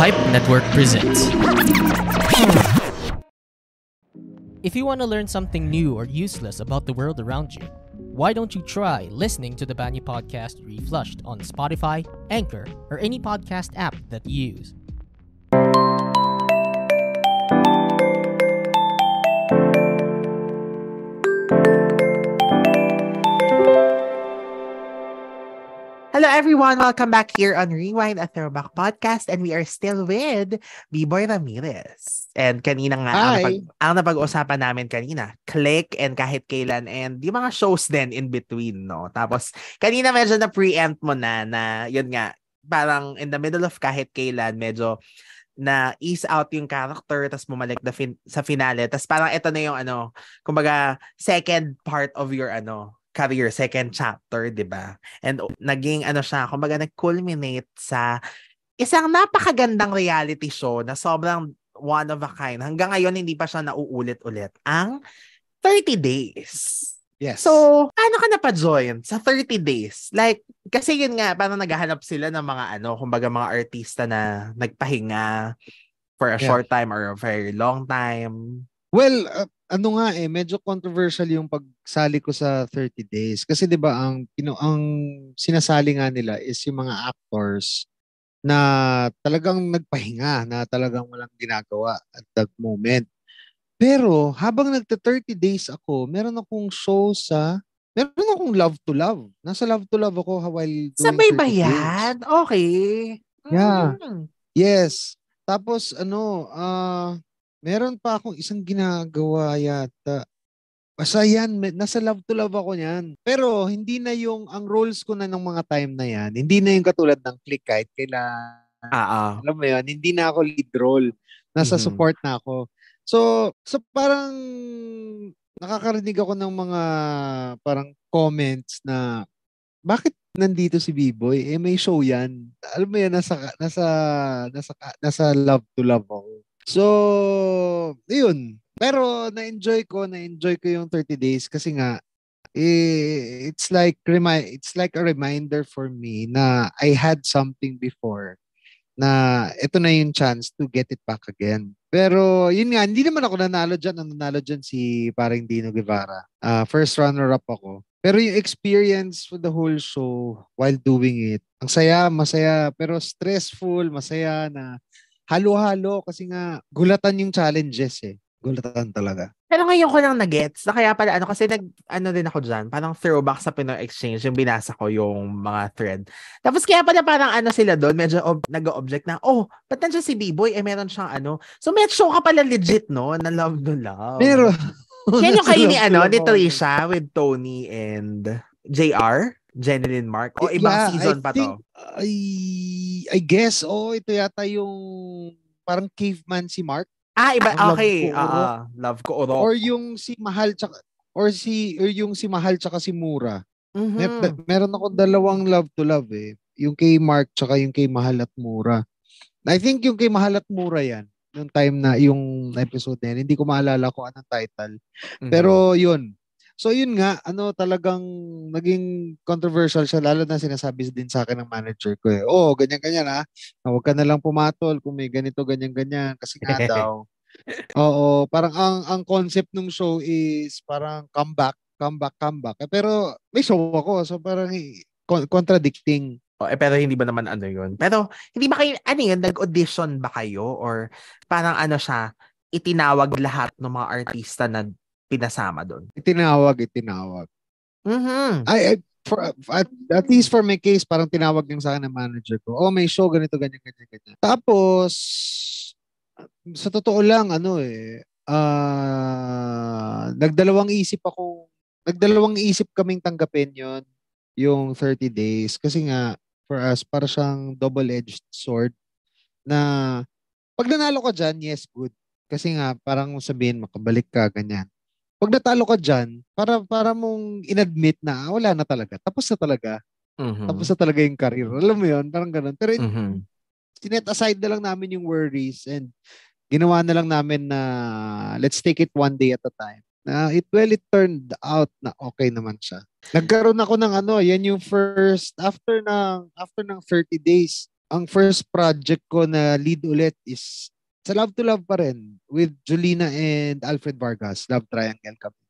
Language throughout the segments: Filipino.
Pipe Network presents. If you want to learn something new or useless about the world around you, why don't you try listening to the Banyu Podcast Reflushed on Spotify, Anchor, or any podcast app that you use? everyone. Welcome back here on Rewind, a throwback podcast. And we are still with B-Boy Ramirez. And kanina nga, Hi. ang, napag- ang usapan namin kanina, click and kahit kailan and yung mga shows din in between, no? Tapos, kanina medyo na preempt mo na na, yun nga, parang in the middle of kahit kailan, medyo na ease out yung character tapos bumalik the fin- sa finale tapos parang ito na yung ano kumbaga second part of your ano career, second chapter, di ba? And naging ano siya, kumbaga nag-culminate sa isang napakagandang reality show na sobrang one of a kind. Hanggang ngayon, hindi pa siya nauulit-ulit. Ang 30 Days. Yes. So, paano ka napa-join sa 30 days? Like, kasi yun nga, parang naghahanap sila ng mga ano, kumbaga mga artista na nagpahinga for a yeah. short time or a very long time. Well, uh, ano nga eh, medyo controversial yung pagsali ko sa 30 days. Kasi 'di ba ang pino, ang sinasali nga nila is yung mga actors na talagang nagpahinga, na talagang walang ginagawa at that moment. Pero habang nagta-30 days ako, meron akong show sa Meron akong love to love. Nasa love to love ako while doing Sabay ba yan? Days. Okay. Yeah. Mm. Yes. Tapos ano, uh, Meron pa akong isang ginagawa yata. Basta yan, nasa love to love ako niyan. Pero hindi na yung, ang roles ko na ng mga time na yan, hindi na yung katulad ng click kahit kailan. Ah, ah. Alam mo yun, hindi na ako lead role. Nasa mm-hmm. support na ako. So, so parang nakakarinig ako ng mga parang comments na bakit nandito si B-Boy? Eh may show yan. Alam mo yan, nasa, nasa, nasa, nasa love to love ako. So, yun. Pero na-enjoy ko, na-enjoy ko yung 30 days kasi nga eh, it's like remind it's like a reminder for me na I had something before na ito na yung chance to get it back again. Pero yun nga, hindi naman ako nanalo dyan. nanalo dyan si paring Dino Guevara. Uh, first runner-up ako. Pero yung experience with the whole show while doing it, ang saya, masaya, pero stressful, masaya na halo-halo kasi nga gulatan yung challenges eh. Gulatan talaga. Pero ngayon ko lang na-gets na kaya pala ano kasi nag ano din ako diyan, parang throwback sa Pinoy Exchange yung binasa ko yung mga thread. Tapos kaya pala parang ano sila doon, medyo ob- nag-object na, oh, ba't nandiyan si B-Boy? Eh meron siyang ano. So medyo show ka pala legit no, na love no love. Pero Yan yung kayo ni ano, ni Trisha with Tony and JR. Jenilyn Mark? O ibang yeah, season I pa think, to? I, I guess, oh, ito yata yung parang caveman si Mark. Ah, iba, okay. Ah, love ko, uh, love ko Oro. Or yung si Mahal tsaka, or si or yung si Mahal tsaka si Mura. Mm-hmm. Mer- na, meron akong dalawang love to love eh. Yung kay Mark tsaka yung kay Mahal at Mura. I think yung kay Mahal at Mura yan. yung time na yung episode na yan. Hindi ko maalala kung anong title. Mm-hmm. Pero yun, So yun nga, ano talagang naging controversial siya lalo na sinasabi din sa akin ng manager ko eh. Oh, ganyan ganyan ah. ha. Huwag ka na lang pumatol kung may ganito ganyan ganyan kasi nga daw. Oo, parang ang ang concept ng show is parang comeback, comeback, comeback. Eh, pero may show ako so parang contradicting. Oh, eh, pero hindi ba naman ano yun? Pero hindi ba kayo, ano yun, nag-audition ba kayo? Or parang ano siya, itinawag lahat ng mga artista na pinasama doon. Itinawag, itinawag. Mm-hmm. I, I eh, for at, at least for my case, parang tinawag lang sa akin ng manager ko. Oh, may show ganito ganyan ganyan ganyan. Tapos sa totoo lang ano eh uh, nagdalawang isip ako nagdalawang isip kaming tanggapin yon yung 30 days kasi nga for us para siyang double-edged sword na pag nanalo ka dyan, yes, good. Kasi nga, parang sabihin, makabalik ka, ganyan pag natalo ka dyan, para, para mong inadmit na ah, wala na talaga. Tapos na talaga. Mm-hmm. Tapos na talaga yung career. Alam mo yun? Parang ganun. Pero mm-hmm. sinet aside na lang namin yung worries and ginawa na lang namin na let's take it one day at a time. Na uh, it well it turned out na okay naman siya. Nagkaroon ako ng ano, yan yung first after ng after ng 30 days. Ang first project ko na lead ulit is sa Love to Love pa rin with Julina and Alfred Vargas, Love Triangle kami.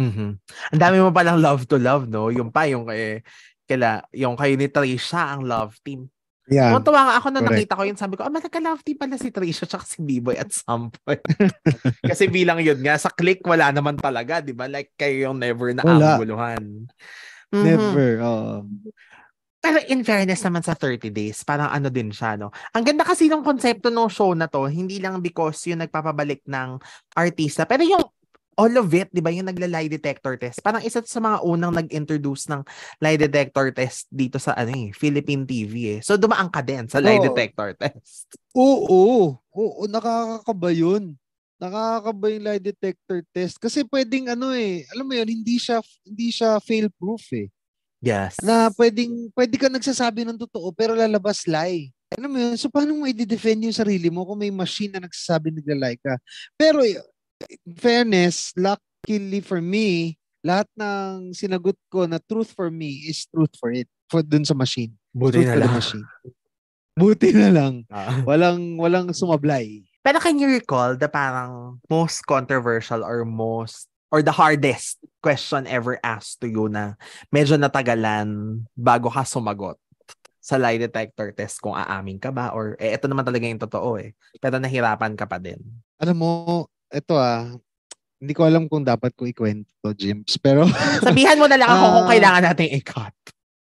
Mm-hmm. Ang dami mo palang love to love, no? Yung pa, yung kay, eh, kila, yung kay ni Trisha, ang love team. Yeah. Tuwa nga ako na Correct. nakita ko yun, sabi ko, ah, oh, nagka-love team pala si Trisha tsaka si B-Boy at some point. Kasi bilang yun nga, sa click, wala naman talaga, di ba? Like, kayo yung never na ang anguluhan. Mm-hmm. Never, oo. Oh. Pero in fairness naman sa 30 days, parang ano din siya, no? Ang ganda kasi ng konsepto ng show na to, hindi lang because yung nagpapabalik ng artista, pero yung all of it, di ba, yung nagla-lie detector test. Parang isa sa mga unang nag-introduce ng lie detector test dito sa ano eh, Philippine TV eh. So dumaan ka din sa lie oh. detector test. Oo, oo, nakakakaba yun. Nakakakaba yung lie detector test kasi pwedeng ano eh, alam mo yun, hindi siya hindi siya fail proof eh. Yes. Na pwedeng, pwede ka nagsasabi ng totoo pero lalabas lie. Ano mo yun? So, paano mo i-defend yung sarili mo kung may machine na nagsasabi nagla naglalay ka? Pero, eh, in fairness, luckily for me, lahat ng sinagot ko na truth for me is truth for it. For dun sa machine. Buti truth na lang. Machine. Buti na lang. Ah. Walang, walang sumablay. Pero can you recall the parang most controversial or most or the hardest question ever asked to you na medyo natagalan bago ka sumagot sa lie detector test kung aamin ka ba or eh, ito naman talaga yung totoo eh. Pero nahirapan ka pa din. Alam mo, ito ah, hindi ko alam kung dapat ko ikwento to, Jims. Pero... Sabihan mo na lang ako uh, kung ah. kailangan natin i-cut.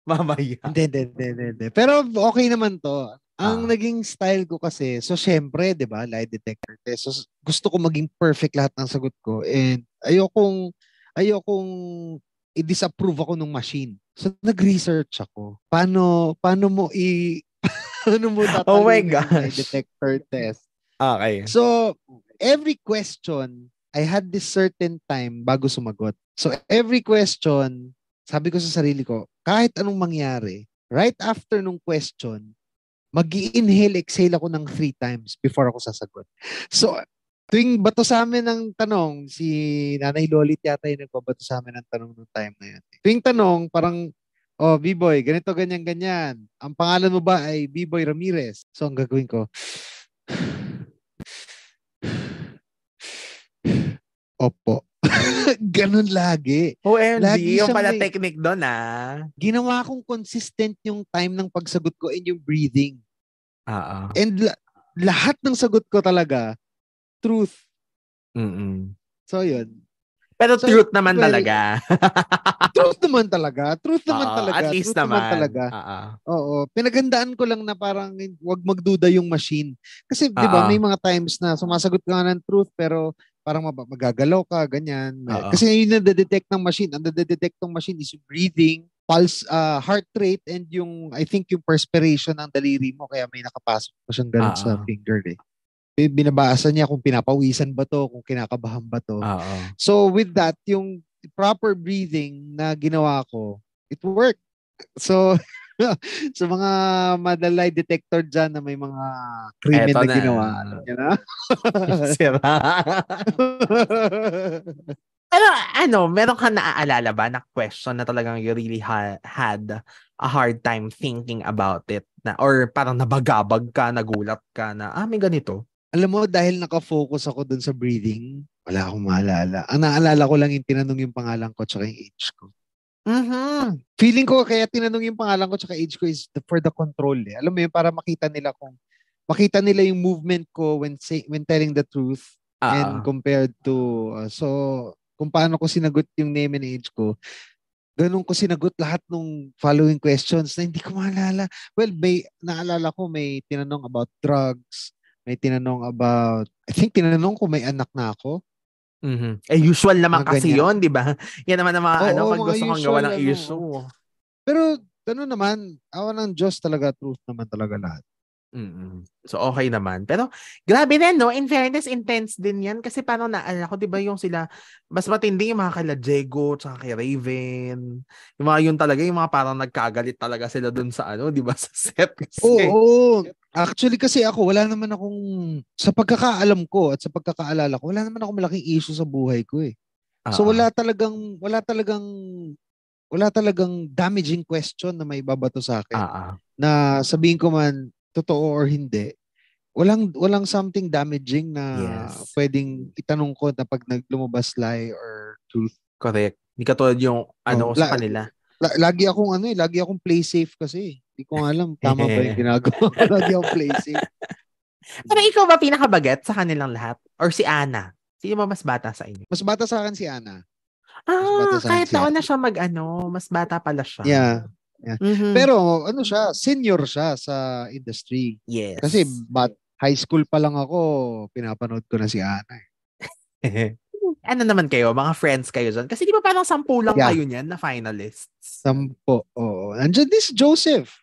Mamaya. Hindi, hindi, hindi, hindi. Pero okay naman to. Ang ah. naging style ko kasi, so syempre, 'di ba, lie detector test. So gusto ko maging perfect lahat ng sagot ko and ayokong ayokong i-disapprove ako ng machine. So nag-research ako. Paano paano mo i paano mo tatanungin oh my gosh. detector test? Okay. So every question, I had this certain time bago sumagot. So every question, sabi ko sa sarili ko, kahit anong mangyari, right after nung question, mag inhale exhale ako ng three times before ako sasagot. So, tuwing bato sa amin ng tanong, si Nanay Lolit yata yung nagbabato sa amin ng tanong ng time na yun. Tuwing tanong, parang, oh, B-Boy, ganito, ganyan, ganyan. Ang pangalan mo ba ay B-Boy Ramirez? So, ang gagawin ko, Opo. Ganun lagi. OMG, oh, lagi yung pala may... technique doon ah. Ginawa kong consistent yung time ng pagsagot ko and yung breathing. Ah, And la- lahat ng sagot ko talaga, truth. Mm-mm. So, yun. Pero so, truth naman very, talaga. truth naman talaga. Truth naman uh, talaga. At least truth naman. naman talaga. Uh-uh. Oo. Pinagandaan ko lang na parang wag magduda yung machine. Kasi 'di ba may mga times na sumasagot ka ng truth pero parang magagalaw ka, ganyan. Uh-oh. Kasi yun ang detect ng machine. Ang detect ng machine is breathing, pulse, uh, heart rate, and yung, I think, yung perspiration ng daliri mo. Kaya may nakapasok pa siyang ganun sa finger eh. Binabasa niya kung pinapawisan ba to, kung kinakabahan ba to. Uh-oh. So with that, yung proper breathing na ginawa ko, it worked. So, sa mga madalay detector dyan na may mga krimen na, na ginawa. Alam niyo na? Sira. Pero ano, meron ka naaalala ba na question na talagang you really ha- had a hard time thinking about it? Na, or parang nabagabag ka, nagulat ka na, ah, may ganito? Alam mo, dahil nakafocus ako dun sa breathing, wala akong maalala. Ang naalala ko lang yung tinanong yung pangalan ko tsaka yung age ko. Mm-hmm. Feeling ko kaya tinanong yung pangalan ko tsaka age ko is the, for the control eh. Alam mo yun, para makita nila kung makita nila yung movement ko when say, when telling the truth uh-huh. and ah. compared to uh, so kung paano ko sinagot yung name and age ko. Ganun ko sinagot lahat ng following questions na hindi ko maalala. Well, may naalala ko may tinanong about drugs, may tinanong about I think tinanong ko may anak na ako. Mm-hmm. Eh, usual naman mga kasi yon di ba? Yan naman ang mga, Oo, ano, pag mga gusto kong gawa ng ano. issue. Pero, ano naman, awan ng Diyos talaga, truth naman talaga lahat. Mm-mm. So, okay naman. Pero, grabe na, no? In fairness, intense din yan. Kasi paano naalala ko, di ba yung sila, mas matindi yung mga kala Jego, tsaka kay Raven. Yung mga yun talaga, yung mga parang nagkagalit talaga sila dun sa ano, di ba? Sa set. Kasi. Oo, oo. Actually kasi ako, wala naman akong, sa pagkakaalam ko at sa pagkakaalala ko, wala naman akong malaking issue sa buhay ko eh. uh So, wala talagang, wala talagang wala talagang damaging question na may babato sa akin. Uh-uh. Na sabihin ko man, totoo or hindi, walang walang something damaging na yes. pwedeng itanong ko na pag naglumabas lie or truth. Correct. Hindi katulad yung ano oh, sa la- kanila. La- lagi akong ano eh, lagi akong play safe kasi. Hindi ko alam tama ba yung ginagawa. lagi akong play safe. Pero ikaw ba pinakabagat sa kanilang lahat? Or si Ana? Sino ba mas bata sa inyo? Mas bata sa akin si Ana. Ah, kahit taon si na siya mag-ano, mas bata pala siya. Yeah. Yeah. Mm-hmm. Pero ano siya, senior siya sa industry. Yes. Kasi but high school pa lang ako, pinapanood ko na si Ana. Eh. ano naman kayo, mga friends kayo dyan? Kasi di ba parang sampu lang yeah. kayo niyan na finalists? Sampo, oo. Oh. Nandiyan din si Joseph.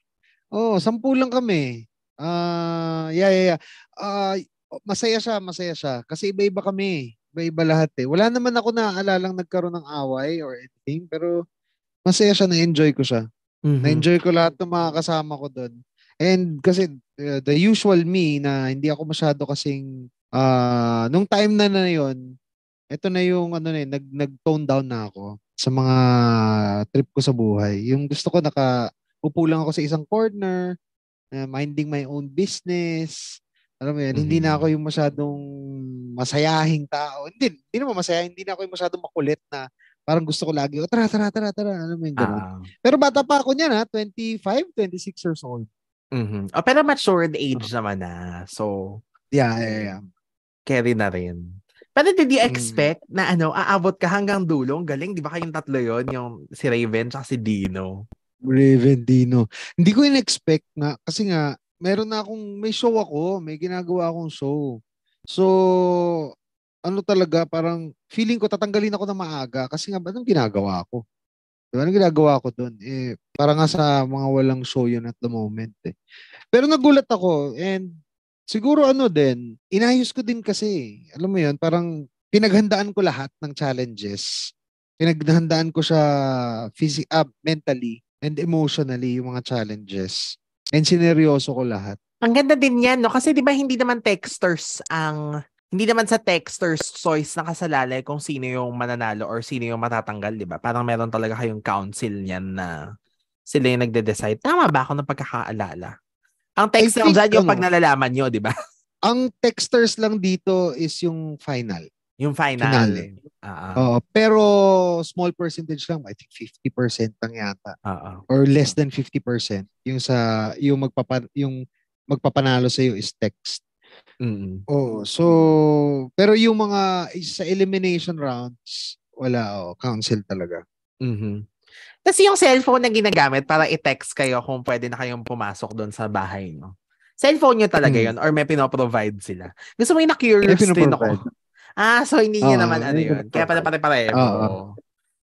oh, sampu lang kami. Ah, uh, yeah, yeah, yeah. Uh, masaya siya, masaya siya. Kasi iba-iba kami. Eh. Iba-iba lahat eh. Wala naman ako naaalala nagkaroon ng away or anything. Pero masaya siya, na-enjoy ko siya. Mm-hmm. Na-enjoy ko lahat ng mga kasama ko doon. And kasi uh, the usual me na hindi ako masyado kasing uh, nung time na na yon, ito na yung ano na nag nag-tone down na ako sa mga trip ko sa buhay. Yung gusto ko naka upo lang ako sa isang corner, uh, minding my own business. Alam mo yan, mm-hmm. hindi na mm-hmm. ako yung masyadong masayahing tao. Hindi, hindi naman masaya, hindi na ako yung masyadong makulit na Parang gusto ko lagi, tara, tara, tara, tara. Ano mo yung ah, ah. pero bata pa ako niyan ha, 25, 26 years old. Mm-hmm. Oh, pero the age naman na. So, yeah, yeah, yeah. Carry na rin. Pero did you mm. expect mm. na ano, aabot ka hanggang dulo? galing, di ba kayong tatlo yon Yung si Raven at si Dino. Raven, Dino. Hindi ko in-expect nga. Kasi nga, meron na akong, may show ako. May ginagawa akong show. So, ano talaga, parang feeling ko tatanggalin ako ng maaga kasi nga, anong ginagawa ko? Diba? Anong ginagawa ko doon? Eh, para nga sa mga walang show yun at the moment. Eh. Pero nagulat ako and siguro ano din, inayos ko din kasi. Alam mo yun, parang pinaghandaan ko lahat ng challenges. Pinaghandaan ko siya physic uh, ah, mentally and emotionally yung mga challenges. And sineryoso ko lahat. Ang ganda din yan, no? Kasi di ba hindi naman texters ang hindi naman sa texter's choice nakasalalay kung sino yung mananalo or sino yung matatanggal, di ba? Parang meron talaga kayong council niyan na sila yung nagde-decide. Tama ba ako ng pagkakaalala? Ang text lang dyan yung ano, pag nalalaman nyo, di ba? Ang texters lang dito is yung final. Yung final. Finale. Uh-huh. Uh, pero small percentage lang, I think 50% lang yata. Uh-huh. Or less than 50% yung sa yung magpapa yung magpapanalo sa iyo is text. Mm-hmm. Oo. Oh, so, pero yung mga sa elimination rounds, wala. Oh, council talaga. Mhm. Tapos yung cellphone na ginagamit para i-text kayo kung pwede na kayong pumasok doon sa bahay, no? Cellphone niyo talaga mm. yon or may pinoprovide sila. Gusto mo yung na-curious din ako. Ah, so hindi niya uh, naman ano yun. Kaya pala pare-pareho. Uh, uh.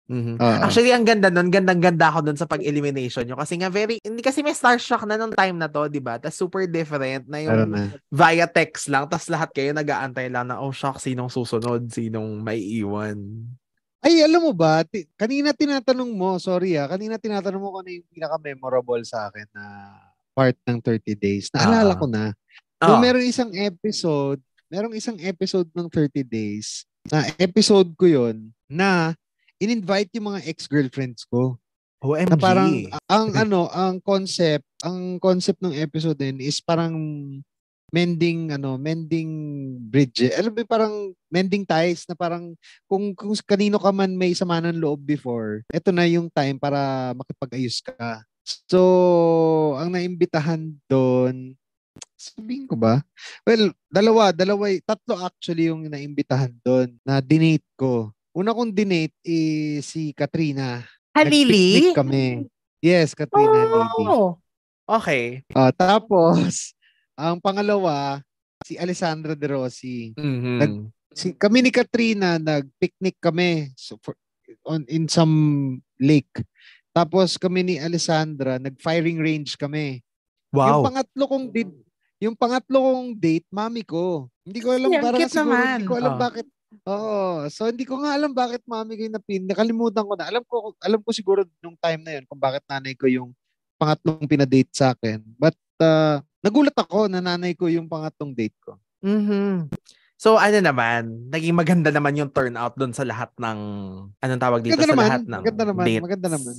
Mm-hmm. Uh-huh. Actually, ang ganda nun, gandang-ganda ako dun sa pag-elimination nyo. Kasi nga, very, hindi kasi may starstruck na nung time na to, di ba? Tapos super different na yung via text lang. Tapos lahat kayo nag-aantay lang na, oh, shock, sinong susunod, sinong may iwan. Ay, alam mo ba, t- kanina tinatanong mo, sorry ah, kanina tinatanong mo kung ano yung pinaka-memorable sa akin na part ng 30 days. Naalala uh-huh. ko na. Uh-huh. Ah. Nung meron isang episode, merong isang episode ng 30 days, na episode ko yon na in-invite yung mga ex-girlfriends ko. OMG. Na parang ang ano, ang concept, ang concept ng episode din is parang mending ano, mending bridge. Alam mo parang mending ties na parang kung kung kanino ka man may sama ng loob before, eto na yung time para makipag-ayos ka. So, ang naimbitahan doon sabihin ko ba? Well, dalawa, dalawa, tatlo actually yung naimbitahan doon na dinate ko. Una kong dinate eh, si Katrina. Halili? kami. Yes, Katrina oh. Okay. Uh, tapos, ang pangalawa, si Alessandra De Rossi. Mm-hmm. Nag, si, kami ni Katrina, nag-picnic kami so for, on, in some lake. Tapos kami ni Alessandra, nag-firing range kami. Wow. Yung pangatlo kong did, yung pangatlo kong date, mami ko. Hindi ko alam yeah, para siguro, naman. hindi ko alam oh. bakit Oo. So hindi ko nga alam bakit mami ko yung napin. Nakalimutan ko na. Alam ko alam ko siguro nung time na yun kung bakit nanay ko yung pangatlong pinadate sa akin. But uh, nagulat ako na nanay ko yung pangatlong date ko. Mhm. So ano naman, naging maganda naman yung turnout doon sa lahat ng anong tawag dito maganda sa naman, lahat ng maganda naman, dates. Maganda naman.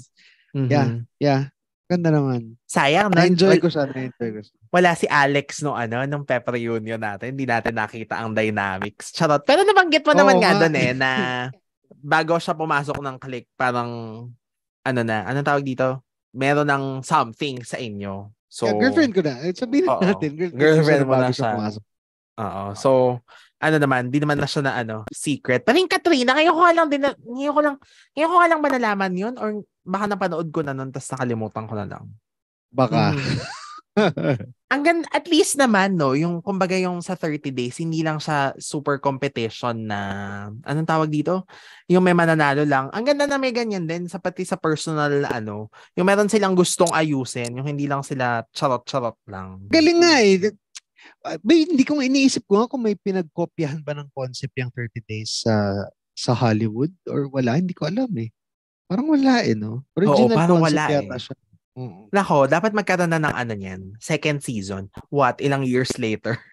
Mm-hmm. Yeah, yeah. Ganda naman. Sayang, no? Na-enjoy ko siya, na-enjoy ko siya. Wala si Alex no ano, nung pep reunion natin, hindi natin nakita ang dynamics. Charot. Pero nabanggit mo Oo, naman nga, doon eh, na bago siya pumasok ng click, parang, ano na, anong tawag dito? Meron ng something sa inyo. So, yeah, girlfriend ko na. Eh, sabihin Oo. natin, girlfriend, girlfriend mo na siya. siya Oo. So, ano naman, di naman na siya na ano, secret. Pero yung Katrina, ngayon ko lang din, ngayon ko lang, ngayon ko lang manalaman yun or baka napanood ko na nun tapos nakalimutan ko na lang. Baka. Hmm. Ang gan at least naman no, yung kumbaga yung sa 30 days hindi lang sa super competition na anong tawag dito? Yung may mananalo lang. Ang ganda na may ganyan din sa pati sa personal ano, yung meron silang gustong ayusin, yung hindi lang sila charot-charot lang. Galing nga eh. Uh, hindi ko iniisip ko nga kung may pinagkopyahan ba ng concept yung 30 days sa uh, sa Hollywood or wala, hindi ko alam eh. Parang wala eh, no? Original Oo, parang wala eh. siya. Mm. Nako, dapat magkaroon na ng ano niyan, second season. What, ilang years later?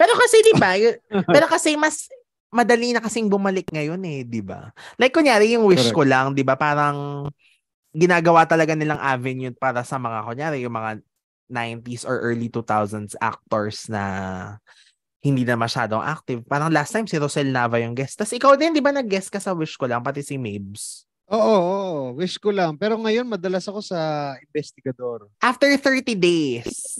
Pero kasi 'di ba, pero kasi mas madali na kasing bumalik ngayon eh, 'di ba? Like kunyari yung wish Correct. ko lang, 'di ba? Parang ginagawa talaga nilang avenue para sa mga kunyari yung mga 90s or early 2000s actors na hindi na masyadong active. Parang last time si Rosel Nava yung guest. Tapos ikaw din, di ba nag-guest ka sa Wish Ko Lang, pati si Mabes? Oo, oo, Wish Ko Lang. Pero ngayon, madalas ako sa investigador. After 30 days,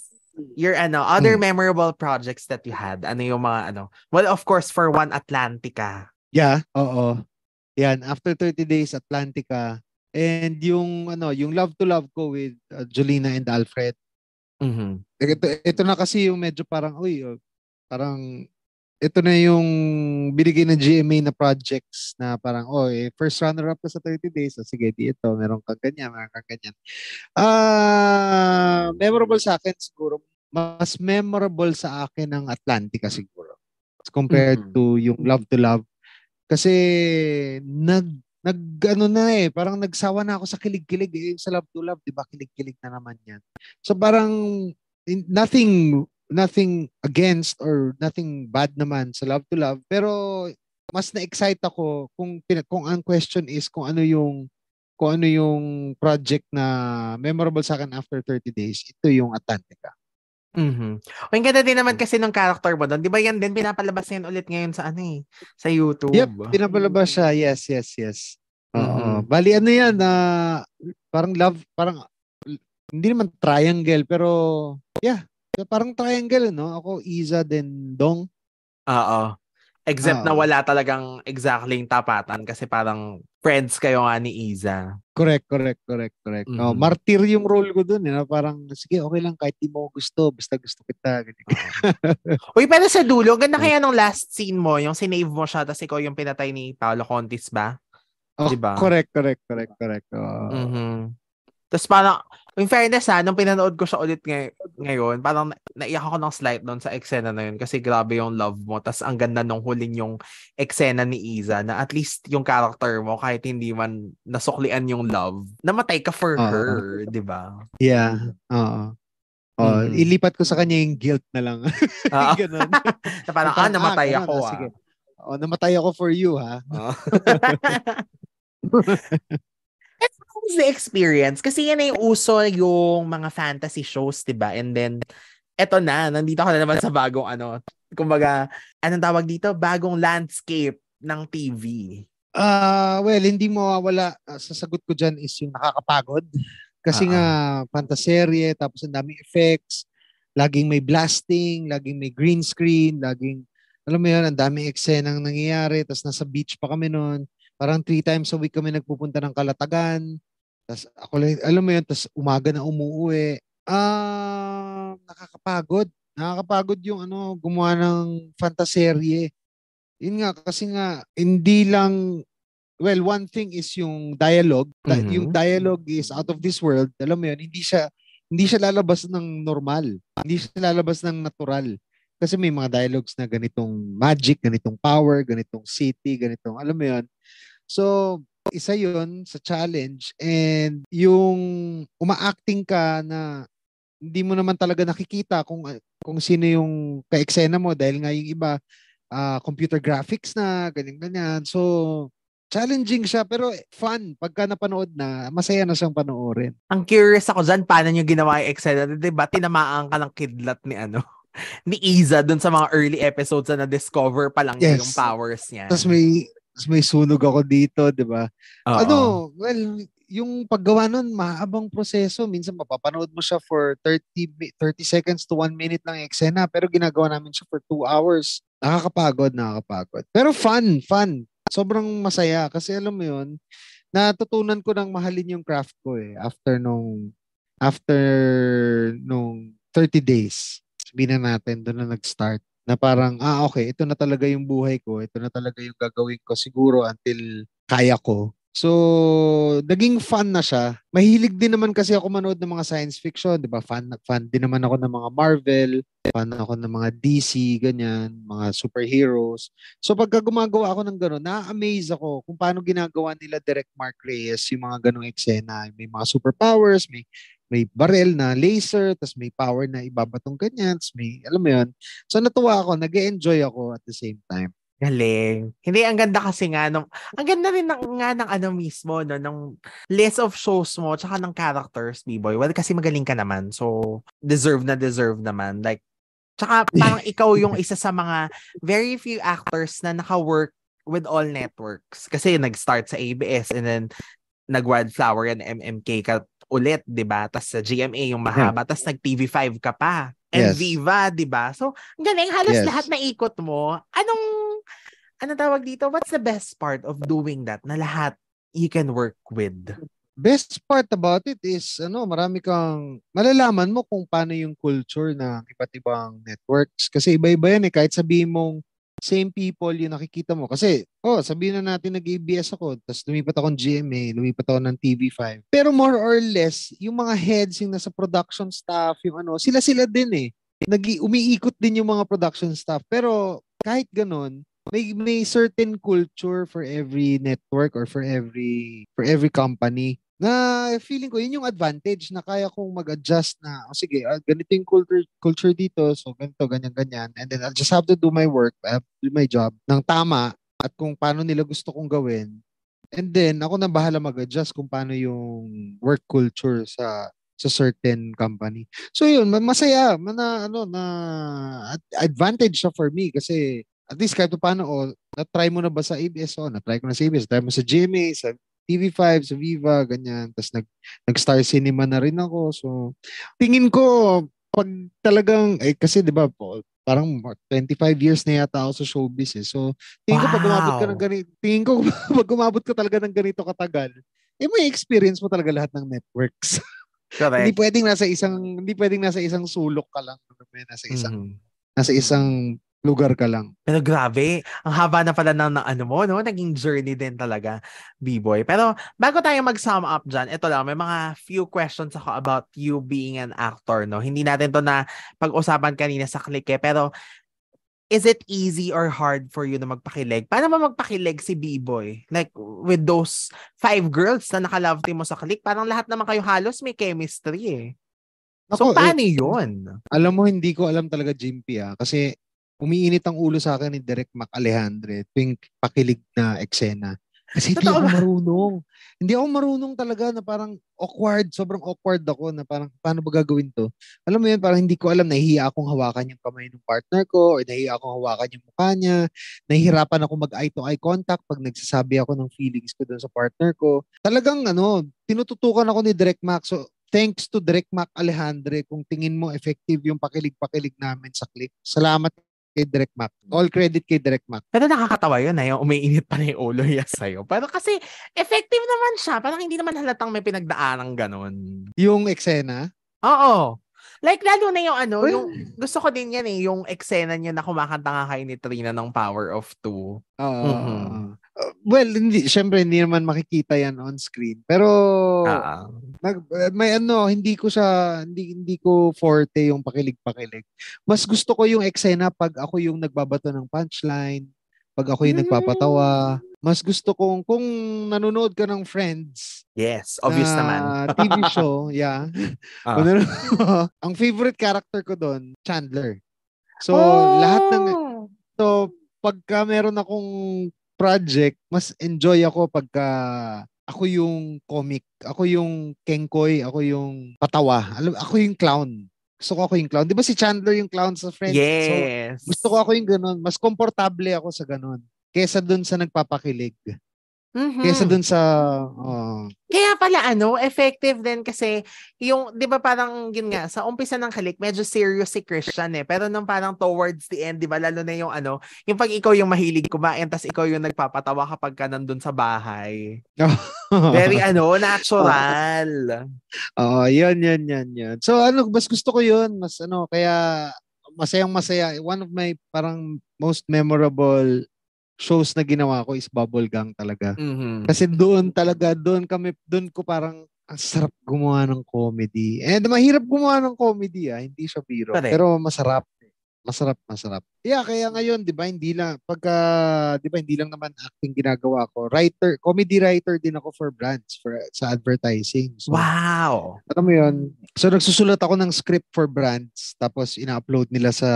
your ano, other hmm. memorable projects that you had, ano yung mga ano? Well, of course, for One Atlantica. Yeah, oo. Yan, after 30 days, Atlantica. And yung ano, yung Love to Love ko with uh, Julina and Alfred. Mm-hmm. Ito, ito na kasi yung medyo parang, uy, oh, parang ito na yung binigay ng GMA na projects na parang, oh, eh, first runner-up ka sa 30 days. So, oh, sige, di ito. Meron kang ganyan, meron kang ganyan. Uh, memorable sa akin siguro. Mas memorable sa akin ang Atlantica siguro. Compared mm-hmm. to yung Love to Love. Kasi nag nag ano na eh, parang nagsawa na ako sa kilig-kilig eh, sa love to love, 'di ba? Kilig-kilig na naman 'yan. So parang nothing nothing against or nothing bad naman sa love to love, pero mas na-excite ako kung kung ang question is kung ano yung kung ano yung project na memorable sa akin after 30 days, ito yung Atlantica. Mm-hmm. O yung ganda din naman mm. kasi ng character mo doon. Di ba yan din, pinapalabas na yan ulit ngayon sa ano eh, sa YouTube. Yep, pinapalabas siya. Mm. Yes, yes, yes. Oo. Mm-hmm. Bali ano yan, na uh, parang love, parang, hindi naman triangle, pero yeah, parang triangle, no? Ako, Iza, then Dong. Oo. Except Uh-oh. na wala talagang exactly yung tapatan kasi parang friends kayo nga ah, ni Iza. Correct, correct, correct, correct. mm Oh, mm-hmm. martir yung role ko dun. Yun, eh, parang, sige, okay lang, kahit di mo gusto, basta gusto kita. Uy, pero sa dulo, ganda kaya nung last scene mo, yung sinave mo siya, tapos ikaw yung pinatay ni Paolo Contis ba? Oh, diba? Correct, correct, correct, correct. Oh. Mm-hmm. Tapos parang, in fairness ha, nung pinanood ko siya ulit ngay- ngayon, parang naiyak ako ng slight doon sa eksena na yun kasi grabe yung love mo. Tapos ang ganda nung huling yung eksena ni Iza na at least yung character mo kahit hindi man nasuklian yung love, namatay ka for uh, her, di ba? Yeah, oo. Uh, Oh, mm. ilipat ko sa kanya yung guilt na lang. Uh, Ganun. na parang, ah, ah namatay ah, ako ah. Sige. Oh, namatay ako for you ha. Oh. was the experience? Kasi yan ay uso yung mga fantasy shows, di ba? And then, eto na, nandito ka na naman sa bagong ano, kumbaga, anong tawag dito? Bagong landscape ng TV. Ah, uh, well, hindi mo wala ah, sasagot ko diyan is yung nakakapagod. Kasi uh-huh. nga pantaserye, tapos ang daming effects, laging may blasting, laging may green screen, laging alam mo yun, ang daming eksena nangyayari, tapos nasa beach pa kami noon. Parang three times a week kami nagpupunta ng Kalatagan. Tapos ako lang, alam mo yun, tapos umaga na umuwi. Ah, nakakapagod. Nakakapagod yung ano, gumawa ng fantaserye. Yun nga, kasi nga, hindi lang, well, one thing is yung dialogue. Mm-hmm. Yung dialogue is out of this world. Alam mo yun, hindi siya, hindi siya lalabas ng normal. Hindi siya lalabas ng natural. Kasi may mga dialogues na ganitong magic, ganitong power, ganitong city, ganitong, alam mo yun. So, isa yon sa challenge and yung umaacting ka na hindi mo naman talaga nakikita kung kung sino yung kaeksena mo dahil nga yung iba uh, computer graphics na ganyan ganyan so challenging siya pero fun pagka napanood na masaya na siyang panoorin ang curious ako diyan paano niyo ginawa yung eksena 'di ba tinamaan ka ng kidlat ni ano ni Iza dun sa mga early episodes na na-discover pa lang yes. yung powers niya. Tapos may may sunog ako dito, di ba? Uh-oh. Ano, well, yung paggawa nun, maabang proseso. Minsan mapapanood mo siya for 30, 30 seconds to 1 minute lang eksena, pero ginagawa namin siya for 2 hours. Nakakapagod, nakakapagod. Pero fun, fun. Sobrang masaya kasi alam mo yun, natutunan ko ng mahalin yung craft ko eh after nung after nung 30 days. Sabihin na natin doon na nag-start na parang, ah okay, ito na talaga yung buhay ko, ito na talaga yung gagawin ko siguro until kaya ko. So, naging fan na siya. Mahilig din naman kasi ako manood ng mga science fiction, 'di ba? Fan fan din naman ako ng mga Marvel, fan ako ng mga DC, ganyan, mga superheroes. So, pagka gumagawa ako ng gano'n, na-amaze ako kung paano ginagawa nila direct Mark Reyes yung mga ganong eksena. May mga superpowers, may may barrel na laser, tapos may power na ibabatong ganyan, tapos may, alam mo yun. So natuwa ako, nag enjoy ako at the same time. Galing. Hindi, ang ganda kasi nga nung, ang ganda rin ng, nga ng ano mismo, no, ng list of shows mo, tsaka ng characters, B-Boy. Well, kasi magaling ka naman. So, deserve na deserve naman. Like, tsaka parang ikaw yung isa sa mga very few actors na naka-work with all networks. Kasi nag-start sa ABS and then nag-wildflower yan, MMK ka ulit, di ba? Tapos sa GMA yung mm-hmm. mahaba, yeah. tapos nag-TV5 ka pa. And yes. Viva, di ba? So, galing, halos yes. lahat na ikot mo. Anong, anong tawag dito? What's the best part of doing that na lahat you can work with? Best part about it is, ano, marami kang, malalaman mo kung paano yung culture ng iba't ibang networks. Kasi iba-iba yan eh. Kahit sabihin mong same people yung nakikita mo. Kasi, oh, sabihin na natin nag-ABS ako, tapos lumipat akong GMA, lumipat ako ng TV5. Pero more or less, yung mga heads, yung nasa production staff, yung ano, sila-sila din eh. Nag- umiikot din yung mga production staff. Pero kahit ganun, may may certain culture for every network or for every for every company na feeling ko yun yung advantage na kaya kong mag-adjust na oh, sige uh, ganito yung culture culture dito so ganito ganyan ganyan and then I just have to do my work I have to do my job ng tama at kung paano nila gusto kong gawin and then ako na bahala mag-adjust kung paano yung work culture sa sa certain company so yun masaya na ano na advantage siya for me kasi at least kahit paano, oh, na-try mo na ba sa ABS? Oh, na-try ko na sa ABS. Try mo sa GMA, sa TV5, sa Viva, ganyan. Tapos nag, nag-star cinema na rin ako. So, tingin ko, pag talagang, eh, kasi di ba parang 25 years na yata ako sa showbiz eh. So, tingin wow. ko pag umabot ka ng ganito, tingin ko pag umabot ka talaga ng ganito katagal, eh may experience mo talaga lahat ng networks. Correct. hindi pwedeng nasa isang hindi pwedeng nasa isang sulok ka lang, nasa isang mm-hmm. nasa isang lugar ka lang. Pero grabe, ang haba na pala ng, ng ano mo, no? Naging journey din talaga, B-boy. Pero bago tayo mag-sum up dyan, ito lang, may mga few questions ako about you being an actor, no? Hindi natin to na pag-usapan kanina sa klike, eh. pero is it easy or hard for you na magpakilig? Paano ba magpakilig si B-boy? Like, with those five girls na nakalove team mo sa click, parang lahat naman kayo halos may chemistry, eh. Ako, so, eh, paano eh, yun? Alam mo, hindi ko alam talaga, Jimpy, ah. Kasi umiinit ang ulo sa akin ni Direk Mac Alejandre tuwing pakilig na eksena. Kasi hindi ako marunong. Hindi ako marunong talaga na parang awkward, sobrang awkward ako na parang paano ba gagawin to? Alam mo yun, parang hindi ko alam, nahihiya akong hawakan yung kamay ng partner ko or nahihiya akong hawakan yung mukha niya. Nahihirapan ako mag-eye to eye contact pag nagsasabi ako ng feelings ko doon sa partner ko. Talagang ano, tinututukan ako ni Direk Mac. So, thanks to Direk Mac Alejandre kung tingin mo effective yung pakilig-pakilig namin sa click. Salamat kay Direct Mac. All credit kay Direct Mac. Pero nakakatawa yun na eh. yung umiinit pa na yung ulo niya sa'yo. Pero kasi effective naman siya. Parang hindi naman halatang may pinagdaanang ganun. Yung eksena? Oo. Like, lalo na yung ano, well, yung, gusto ko din yan eh, yung eksena niya na kumakanta nga kay ni Trina ng Power of Two. Oo. Uh, ah. mm-hmm. well, hindi, syempre hindi naman makikita yan on screen. Pero, uh-uh. Nag, eh, may ano, hindi ko sa hindi hindi ko forte yung pakilig-pakilig. Mas gusto ko yung eksena pag ako yung nagbabato ng punchline, pag ako yung mm. nagpapatawa. Mas gusto kong kung nanonood ka ng Friends. Yes, obvious na naman. TV show, yeah. Uh. ang favorite character ko doon, Chandler. So, oh! lahat ng So, pagka meron akong project, mas enjoy ako pagka ako yung comic, ako yung kengkoy, ako yung patawa. Alam, ako yung clown. Gusto ko ako yung clown. Di ba si Chandler yung clown sa Friends? Yes. So, gusto ko ako yung ganun. Mas komportable ako sa ganun kesa dun sa nagpapakilig. Mm-hmm. Kesa dun sa... Uh, Kaya pala ano, effective din kasi yung, di ba parang yun nga, sa umpisa ng halik, medyo serious si Christian eh. Pero nung parang towards the end, di ba, lalo na yung ano, yung pag ikaw yung mahilig kumain, tas ikaw yung nagpapatawa kapag ka nandun sa bahay. Very ano, natural. Oo, oh, yun, yun, yun, yun. So ano, mas gusto ko yun. Mas ano, kaya masayang masaya. One of my parang most memorable shows na ginawa ko is bubble gang talaga. Mm-hmm. Kasi doon talaga, doon kami, doon ko parang ang sarap gumawa ng comedy. And mahirap gumawa ng comedy ah, hindi siya biro. Correct. Pero masarap. Masarap, masarap. Yeah, kaya ngayon, 'di ba, hindi lang pagka 'di ba, hindi lang naman acting ginagawa ko. Writer, comedy writer din ako for brands for sa advertising. So, wow. Alam mo 'yun? So nagsusulat ako ng script for brands tapos ina-upload nila sa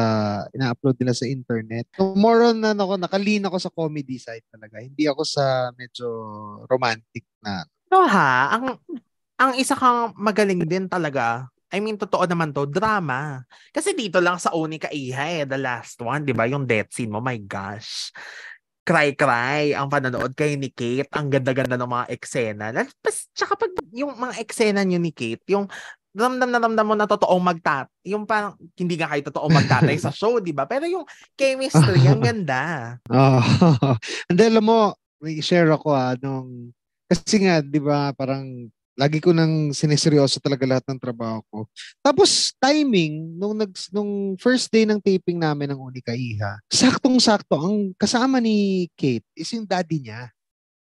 ina-upload nila sa internet. Tomorrow na ano ako nakalina ako sa comedy side talaga. Hindi ako sa medyo romantic na. No ha, ang ang isa kang magaling din talaga I mean, totoo naman to, drama. Kasi dito lang sa Oni Kaiha eh, the last one, di ba? Yung death scene mo, my gosh. Cry-cry ang pananood kay ni Kate. Ang ganda-ganda ng mga eksena. Tapos, tsaka pag yung mga eksena niyo ni Kate, yung ramdam na ramdam mo na totoong magtat. Yung parang, hindi nga kayo totoong magtatay sa show, di ba? Pero yung chemistry, ang ganda. Oh, and then, alam mo, may share ako ah, nung, kasi nga, di ba, parang Lagi ko nang sineseryoso talaga lahat ng trabaho ko. Tapos timing nung nag nung first day ng taping namin ng Unika Iha, saktong-sakto ang kasama ni Kate is yung daddy niya.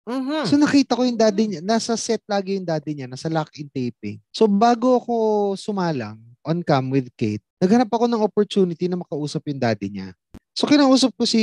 Mm-hmm. So nakita ko yung daddy mm-hmm. niya, nasa set lagi yung daddy niya, nasa lock-in taping. So bago ako sumalang on cam with Kate, naghanap ako ng opportunity na makausap yung daddy niya. So kinausap ko si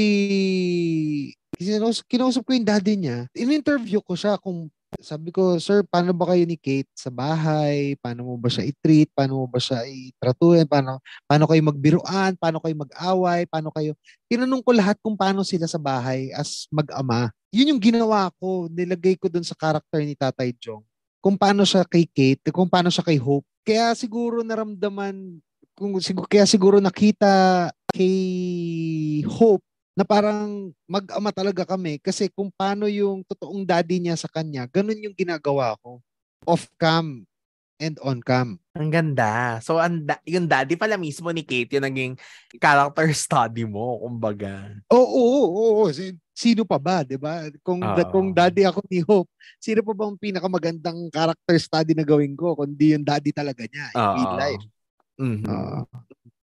kinausap, kinausap ko yung daddy niya. In-interview ko siya kung sabi ko, sir, paano ba kayo ni Kate sa bahay? Paano mo ba siya i-treat? Paano mo ba siya i-tratuhin? Paano, paano kayo magbiruan? Paano kayo mag-away? Paano kayo... Tinanong ko lahat kung paano sila sa bahay as mag-ama. Yun yung ginawa ko. Nilagay ko dun sa karakter ni Tatay Jong. Kung paano siya kay Kate, kung paano siya kay Hope. Kaya siguro naramdaman, kung, kaya siguro nakita kay Hope na parang mag-ama talaga kami kasi kung paano yung totoong daddy niya sa kanya, ganun yung ginagawa ko. Off-cam and on-cam. Ang ganda. So, ang da- yung daddy pala mismo ni Kate yung naging character study mo, kumbaga. Oo, oo, oo. Sino pa ba, di ba? Kung, da- kung daddy ako ni Hope, sino pa ba ang pinakamagandang character study na gawin ko kundi yung daddy talaga niya eh, in real life? Mm-hmm.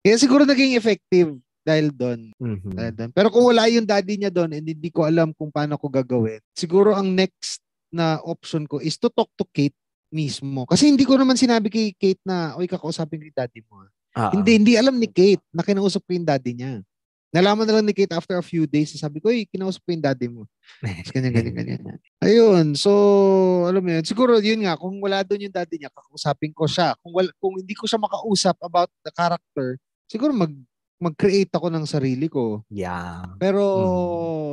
kaya siguro naging effective dahil doon. Mm-hmm. doon. Pero kung wala yung daddy niya doon and hindi ko alam kung paano ko gagawin, siguro ang next na option ko is to talk to Kate mismo. Kasi hindi ko naman sinabi kay Kate na, oy kakausapin ko daddy mo. Uh-huh. Hindi, hindi alam ni Kate na kinausap ko yung daddy niya. Nalaman na lang ni Kate after a few days, sabi ko, hey, kinausap ko yung daddy mo. Tapos ganyan, ganyan, ganyan. Ayun, so, alam mo yun, siguro yun nga, kung wala doon yung daddy niya, kakausapin ko siya. Kung, wala, kung hindi ko siya makausap about the character, siguro mag mag-create ako ng sarili ko. Yeah. Pero,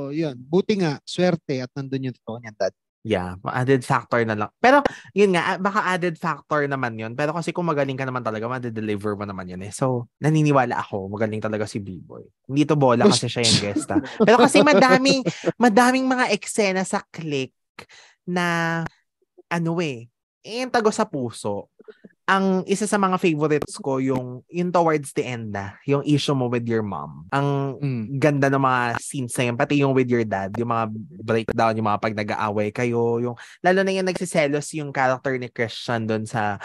mm. yun, buti nga, swerte at nandun yung totoo niyan, dad. Yeah, added factor na lang. Pero, yun nga, ah, baka added factor naman yun. Pero kasi kung magaling ka naman talaga, ma-deliver mo naman yun eh. So, naniniwala ako, magaling talaga si B-Boy. Hindi to bola kasi siya yung guest. Ha? Pero kasi madaming, madaming mga eksena sa click na, ano eh, eh, yung tago sa puso ang isa sa mga favorites ko yung yung towards the end na, yung issue mo with your mom. Ang mm. ganda ng mga scenes na yun, pati yung with your dad, yung mga breakdown, yung mga pag nag-aaway kayo, yung lalo na yung nagsiselos yung character ni Christian doon sa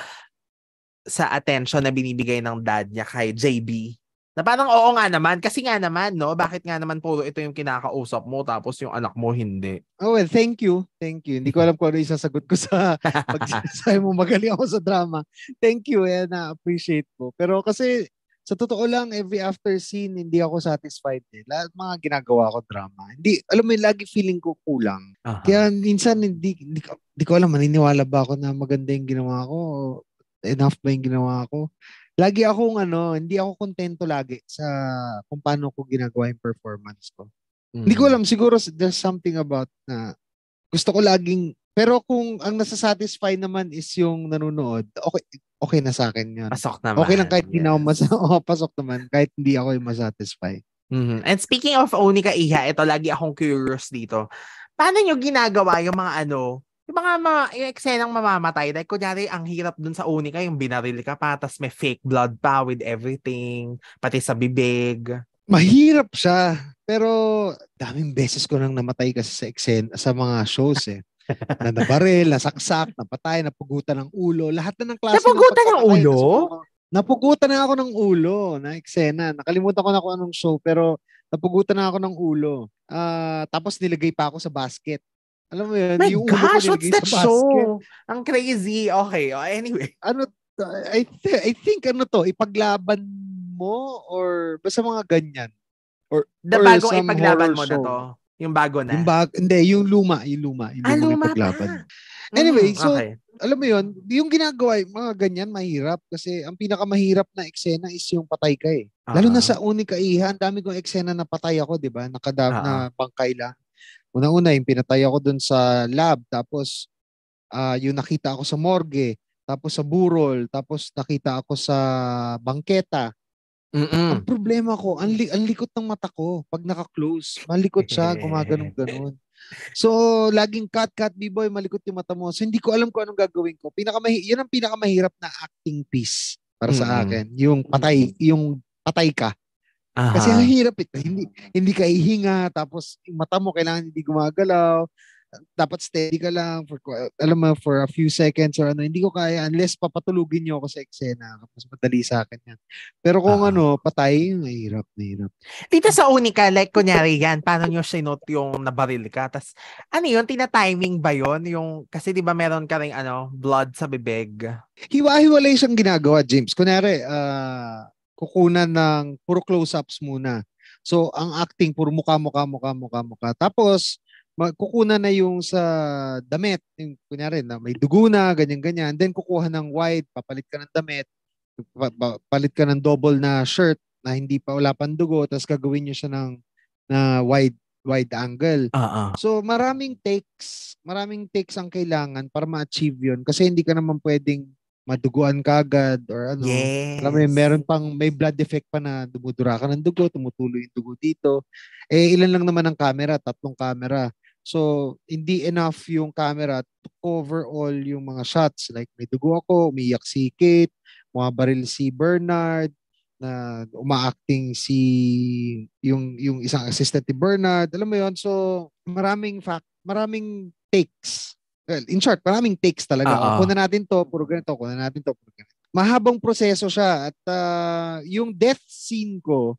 sa attention na binibigay ng dad niya kay JB na parang oo nga naman, kasi nga naman, no? Bakit nga naman puro ito yung kinakausap mo tapos yung anak mo hindi? Oh well, thank you. Thank you. Hindi ko alam kung ano isasagot ko sa pag sinasabi mo magaling ako sa drama. Thank you, eh, na-appreciate mo. Pero kasi sa totoo lang, every after scene, hindi ako satisfied eh. Lahat mga ginagawa ko drama. Hindi, alam mo yun, lagi feeling ko kulang. Uh-huh. Kaya minsan, hindi, hindi, hindi ko alam, maniniwala ba ako na maganda yung ginawa ko? Enough ba yung ginawa ko? lagi akong ano, hindi ako kontento lagi sa kung paano ko ginagawa yung performance ko. Mm-hmm. Hindi ko mm. alam, siguro there's something about na gusto ko laging, pero kung ang nasasatisfy naman is yung nanonood, okay, okay na sa akin yun. Pasok naman. Okay lang kahit yes. hindi ako oh, pasok naman, kahit hindi ako yung masatisfy. Mm-hmm. And speaking of Oni ka Iha, ito lagi akong curious dito. Paano nyo ginagawa yung mga ano, yung mga ma- yung eksenang mamamatay, like kunyari, ang hirap dun sa unika, yung binaril ka pa, tas may fake blood pa with everything, pati sa bibig. Mahirap siya, pero daming beses ko nang namatay kasi sa eksen, sa mga shows eh. na nabaril, nasaksak, napatay, napugutan ng ulo, lahat na ng klase. Napugutan ng, ng ulo? Napugutan na ako ng ulo na eksena. Nakalimutan ko na kung anong show, pero napugutan na ako ng ulo. Uh, tapos nilagay pa ako sa basket alam mo yun, My yung gosh, what's that show? Ang crazy. Okay, oh, anyway. Ano, I, th- I think ano to, ipaglaban mo or basta mga ganyan. Or, The or bagong ipaglaban mo show. na to. Yung bago na. Yung bag, hindi, yung luma. Yung luma. Yung luma, ah, luma ipaglaban. Pa. Anyway, mm, so, alam mo yun, yung ginagawa, mga ganyan, mahirap. Kasi ang pinakamahirap na eksena is yung patay ka eh. Uh-huh. Lalo na uh-huh. sa unikaihan, dami kong eksena na patay ako, di ba? Nakadab uh-huh. na pangkaila. Una-una, yung pinatay ako dun sa lab, tapos uh, yung nakita ako sa morgue, tapos sa burol, tapos nakita ako sa bangketa. Mm-mm. Ang problema ko, ang, li- ang likot ng mata ko pag naka-close. Malikot siya, gumaganong-ganon. So, laging cut, cut, b-boy, malikot yung mata mo. So, hindi ko alam kung anong gagawin ko. Pinakamahi- yun ang pinakamahirap na acting piece para mm-hmm. sa akin. Yung patay, yung patay ka uh Kasi ang hirap ito. Eh. Hindi, hindi ka ihinga, tapos mata mo kailangan hindi gumagalaw. Dapat steady ka lang for, alam mo, for a few seconds or ano. Hindi ko kaya unless papatulugin niyo ako sa eksena. Mas madali sa akin yan. Pero kung uh-huh. ano, patay, mahirap, mahirap. Dito sa Unica, like kunyari yan, paano nyo sinot yung nabaril ka? Tapos ano yun, tina-timing ba yun? Yung, kasi di ba meron ka rin, ano, blood sa bibig? Hiwa-hiwalay siyang ginagawa, James. Kunyari, ah, uh, kukunan ng puro close-ups muna. So, ang acting, puro mukha, mukha, mukha, mukha, mukha. Tapos, kukunan na yung sa damit. Yung, kunyari, na may dugo na, ganyan-ganyan. Then, kukuha ng wide, papalit ka ng damit. Palit ka ng double na shirt na hindi pa wala pang dugo. Tapos, gagawin nyo siya ng na wide wide angle. Uh-uh. So maraming takes, maraming takes ang kailangan para ma-achieve 'yon kasi hindi ka naman pwedeng maduguan kagad or ano. Yes. Alam mo, meron pang may blood defect pa na dumudura ka ng dugo, tumutuloy yung dugo dito. Eh ilan lang naman ang camera, tatlong camera. So, hindi enough yung camera to cover all yung mga shots. Like, may dugo ako, umiyak si Kate, baril si Bernard, na umaacting si yung yung isang assistant ni Bernard. Alam mo yon So, maraming fact, maraming takes well, in short, maraming takes talaga. Uh-huh. Ah, ah. Kunan natin to, puro ganito, kunan natin to, puro ganito. Mahabang proseso siya at uh, yung death scene ko,